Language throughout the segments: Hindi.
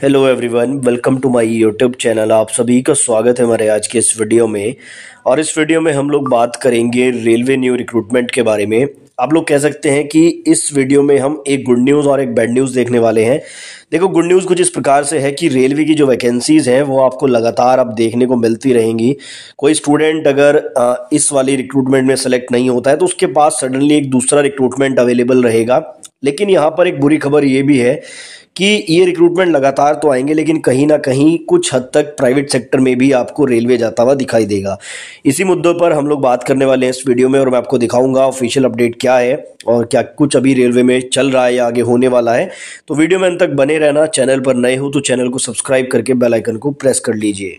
hello everyone welcome to my YouTube channel आप सभी का स्वागत है हमारे आज के इस वीडियो में और इस वीडियो में हम लोग बात करेंगे रेलवे न्यू रिक्रूटमेंट के बारे में आप लोग कह सकते हैं कि इस वीडियो में हम एक गुड न्यूज़ और एक बैड न्यूज़ देखने वाले हैं देखो गुड न्यूज़ कुछ इस प्रकार से है कि रेलवे की जो वैकेंसीज़ हैं वो आपको लगातार अब देखने को मिलती रहेंगी कोई स्टूडेंट अगर इस वाली रिक्रूटमेंट में सेलेक्ट नहीं होता है तो उसके पास सडनली एक दूसरा रिक्रूटमेंट अवेलेबल रहेगा लेकिन यहाँ पर एक बुरी खबर ये भी है कि ये रिक्रूटमेंट लगातार तो आएंगे लेकिन कहीं ना कहीं कुछ हद तक प्राइवेट सेक्टर में भी आपको रेलवे जाता हुआ दिखाई देगा इसी मुद्दों पर हम लोग बात करने वाले हैं इस वीडियो में और मैं आपको दिखाऊंगा ऑफिशियल अपडेट क्या है और क्या कुछ अभी रेलवे में चल रहा है या आगे होने वाला है तो वीडियो में अंत तक बने रहना चैनल पर नए हो तो चैनल को सब्सक्राइब करके बेलाइकन को प्रेस कर लीजिए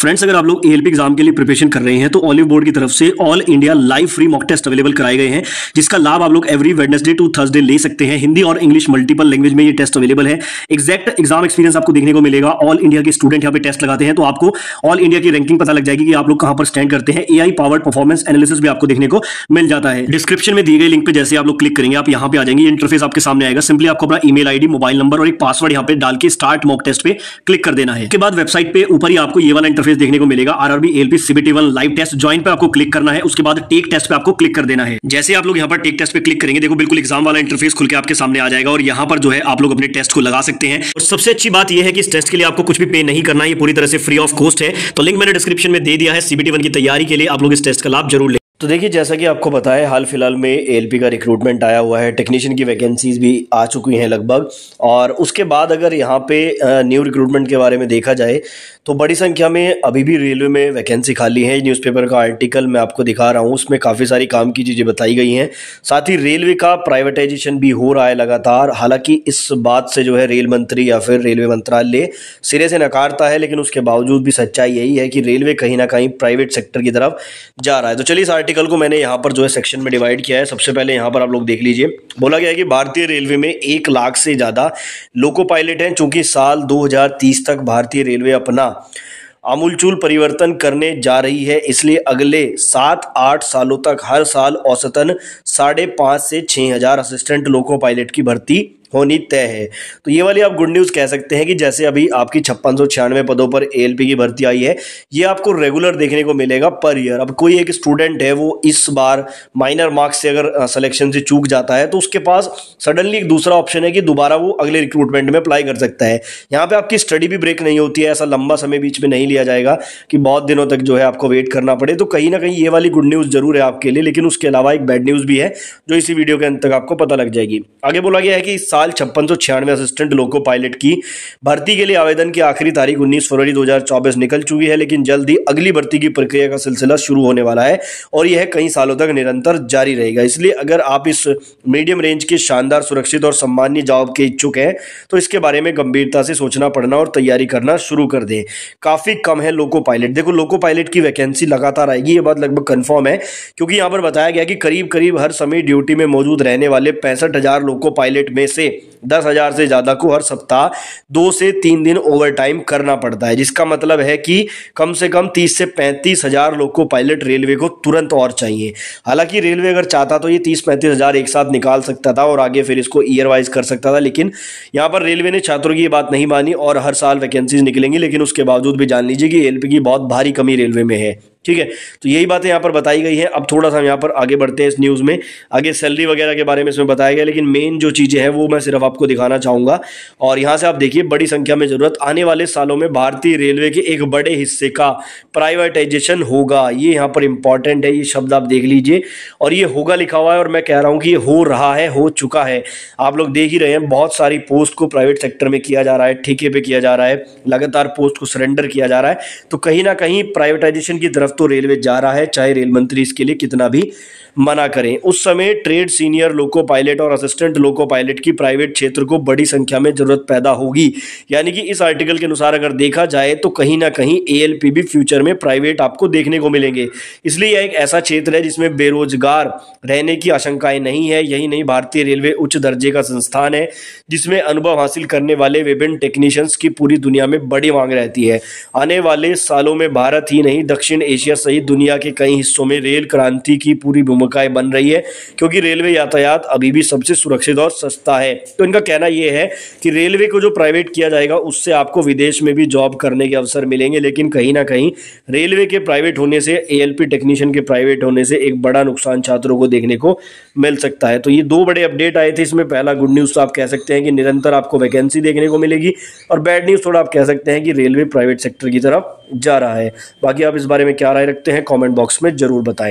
फ्रेंड्स अगर आप लोग एएलपी एग्जाम के लिए प्रिपरेशन कर रहे हैं तो ऑलिव बोर्ड की तरफ से all India live free mock test available कराए गए हैं जिसका लाभ आप लोग एवरी वेडनेसडे टू थर्सडे ले सकते हैं हिंदी और इंग्लिश मल्टीपल लैंग्वेज में ये टेस्ट अवेलेबल है एक्जैक्ट एग्जाम एक्सपीरियंस आपको देखने को मिलेगा ऑल इंडिया के स्टूडेंट यहाँ पे टेस्ट लगाते हैं तो आपको ऑल इंडिया की रैंकिंग पता लग जाएगी कि आप लोग कहां पर स्टैंड करते हैं ए पावर्ड परफॉर्मेंस एनालिसिस भी आपको देखने को मिल जाता है डिस्क्रिप्शन में दी गई लिंक पर जैसे आप लोग क्लिक करेंगे आप यहाँ पे आ जाएंगे इंटरफेस आपके सामने आएगा सिंपली आपको अपना ईमेल आईडी मोबाइल नंबर और एक पासवर्ड यहाँ पे डाल के स्टार्ट मॉक टेस्ट पे क्लिक कर देना है उसके बाद वेबसाइट पे ऊपर ही आपको ये वाला इंटरफेस देखने को मिलेगा RRB LP CBT one live test join पे आपको क्लिक करना है उसके बाद टेक टेस्ट पे आपको क्लिक कर देना है जैसे आप लोग यहाँ पर टेक टेस्ट पे क्लिक करेंगे देखो बिल्कुल एग्जाम वाला इंटरफेस खुल के आपके सामने आ जाएगा और यहाँ पर जो है आप लोग अपने टेस्ट को लगा सकते हैं और सबसे अच्छी बात यह है कि इस टेस्ट के लिए आपको कुछ भी पे नहीं करना है पूरी तरह से फ्री ऑफ कॉस्ट है तो लिंक मैंने डिस्क्रिप्शन में दे दिया है सीबीटी वन की तैयारी के लिए आप लोग इस टेस्ट का लाभ जरूर ले तो देखिए जैसा कि आपको पता है हाल फिलहाल में एलपी का रिक्रूटमेंट आया हुआ है टेक्नीशियन की वैकेंसीज भी आ चुकी हैं लगभग और उसके बाद अगर यहाँ पे न्यू रिक्रूटमेंट के बारे में देखा जाए तो बड़ी संख्या में अभी भी रेलवे में वैकेंसी खाली है न्यूज़पेपर का आर्टिकल मैं आपको दिखा रहा हूँ उसमें काफ़ी सारी काम की चीज़ें बताई गई हैं साथ ही रेलवे का प्राइवेटाइजेशन भी हो रहा है लगातार हालांकि इस बात से जो है रेल मंत्री या फिर रेलवे मंत्रालय सिरे से नकारता है लेकिन उसके बावजूद भी सच्चाई यही है कि रेलवे कहीं ना कहीं प्राइवेट सेक्टर की तरफ जा रहा है तो चलिए इस आर्टिकल को मैंने यहाँ पर जो है सेक्शन में डिवाइड किया है सबसे पहले यहाँ पर आप लोग देख लीजिए बोला गया है कि भारतीय रेलवे में एक लाख से ज़्यादा लोको पायलट हैं चूंकि साल दो तक भारतीय रेलवे अपना आमूलचूल परिवर्तन करने जा रही है इसलिए अगले सात आठ सालों तक हर साल औसतन साढ़े पाँच से छः हजार असिस्टेंट लोको पायलट की भर्ती होनी तय है तो ये वाली आप गुड न्यूज़ कह सकते हैं कि जैसे अभी आपकी छप्पन सौ छियानवे पदों पर ए की भर्ती आई है ये आपको रेगुलर देखने को मिलेगा पर ईयर अब कोई एक स्टूडेंट है वो इस बार माइनर मार्क्स से अगर सिलेक्शन से चूक जाता है तो उसके पास सडनली एक दूसरा ऑप्शन है कि दोबारा वो अगले रिक्रूटमेंट में अप्लाई कर सकता है यहाँ पे आपकी स्टडी भी ब्रेक नहीं होती है ऐसा लंबा समय बीच में नहीं लिया जाएगा कि बहुत दिनों तक जो है आपको वेट करना पड़े तो कहीं ना कहीं ये वाली गुड न्यूज़ जरूर है आपके लिए लेकिन उसके अलावा एक बैड न्यूज़ भी है जो इसी वीडियो के अंत तक आपको पता लग जाएगी आगे बोला गया है कि इस साल छप्पन सौ छियानवे असिस्टेंट लोको पायलट की भर्ती के लिए आवेदन की आखिरी तारीख 19 फरवरी 2024 निकल चुकी है लेकिन जल्द ही अगली भर्ती की प्रक्रिया का सिलसिला शुरू होने वाला है और यह कई सालों तक निरंतर जारी रहेगा इसलिए अगर आप इस मीडियम रेंज के शानदार सुरक्षित और सम्मान्य जॉब के इच्छुक हैं तो इसके बारे में गंभीरता से सोचना पड़ना और तैयारी करना शुरू कर दें काफ़ी कम है लोको पायलट देखो लोको पायलट की वैकेंसी लगातार आएगी ये बात लगभग कन्फर्म है क्योंकि यहाँ पर बताया गया कि करीब करीब हर समय ड्यूटी में मौजूद रहने वाले पैंसठ हज़ार लोको पायलट में से दस हज़ार से ज़्यादा को हर सप्ताह दो से तीन दिन ओवर टाइम करना पड़ता है जिसका मतलब है कि कम से कम तीस से पैंतीस हज़ार लोग को पायलट रेलवे को तुरंत और चाहिए हालांकि रेलवे अगर चाहता तो ये तीस पैंतीस हज़ार एक साथ निकाल सकता था और आगे फिर इसको ईयर वाइज कर सकता था लेकिन यहाँ पर रेलवे ने छात्रों की ये बात नहीं मानी और हर साल वैकेंसीज निकलेंगी लेकिन उसके बावजूद भी जान लीजिए कि एल की बहुत भारी कमी रेलवे में है ठीक है तो यही बातें यहाँ पर बताई गई है अब थोड़ा सा हम यहाँ पर आगे बढ़ते हैं इस न्यूज़ में आगे सैलरी वगैरह के बारे में इसमें बताया गया लेकिन मेन जो चीज़ें हैं वो मैं सिर्फ आपको दिखाना चाहूँगा और यहाँ से आप देखिए बड़ी संख्या में ज़रूरत आने वाले सालों में भारतीय रेलवे के एक बड़े हिस्से का प्राइवेटाइजेशन होगा ये यहाँ पर इंपॉर्टेंट है ये शब्द आप देख लीजिए और ये होगा लिखा हुआ है और मैं कह रहा हूँ कि ये हो रहा है हो चुका है आप लोग देख ही रहे हैं बहुत सारी पोस्ट को प्राइवेट सेक्टर में किया जा रहा है ठेके पर किया जा रहा है लगातार पोस्ट को सरेंडर किया जा रहा है तो कहीं ना कहीं प्राइवेटाइजेशन की तरफ तरफ तो रेलवे जा रहा है चाहे रेल मंत्री इसके लिए कितना भी मना करें उस समय ट्रेड सीनियर लोको पायलट और असिस्टेंट लोको पायलट की प्राइवेट क्षेत्र को बड़ी संख्या में जरूरत पैदा होगी यानी कि इस आर्टिकल के अनुसार अगर देखा जाए तो कहीं ना कहीं ए भी फ्यूचर में प्राइवेट आपको देखने को मिलेंगे इसलिए यह एक ऐसा क्षेत्र है जिसमें बेरोजगार रहने की आशंकाएं नहीं है यही नहीं भारतीय रेलवे उच्च दर्जे का संस्थान है जिसमें अनुभव हासिल करने वाले विभिन्न टेक्नीशियंस की पूरी दुनिया में बड़ी मांग रहती है आने वाले सालों में भारत ही नहीं दक्षिण एशिया एशिया सहित दुनिया के कई हिस्सों में रेल क्रांति की पूरी भूमिकाएं बन रही है क्योंकि रेलवे यातायात अभी भी सबसे सुरक्षित और सस्ता है तो इनका कहना यह है कि रेलवे को जो प्राइवेट किया जाएगा उससे आपको विदेश में भी जॉब करने के अवसर मिलेंगे लेकिन कहीं ना कहीं रेलवे के प्राइवेट होने से ए टेक्नीशियन के प्राइवेट होने से एक बड़ा नुकसान छात्रों को देखने को मिल सकता है तो ये दो बड़े अपडेट आए थे इसमें पहला गुड न्यूज़ तो आप कह सकते हैं कि निरंतर आपको वैकेंसी देखने को मिलेगी और बैड न्यूज़ थोड़ा आप कह सकते हैं कि रेलवे प्राइवेट सेक्टर की तरफ जा रहा है बाकी आप इस बारे में क्या राय रखते हैं कॉमेंट बॉक्स में ज़रूर बताएं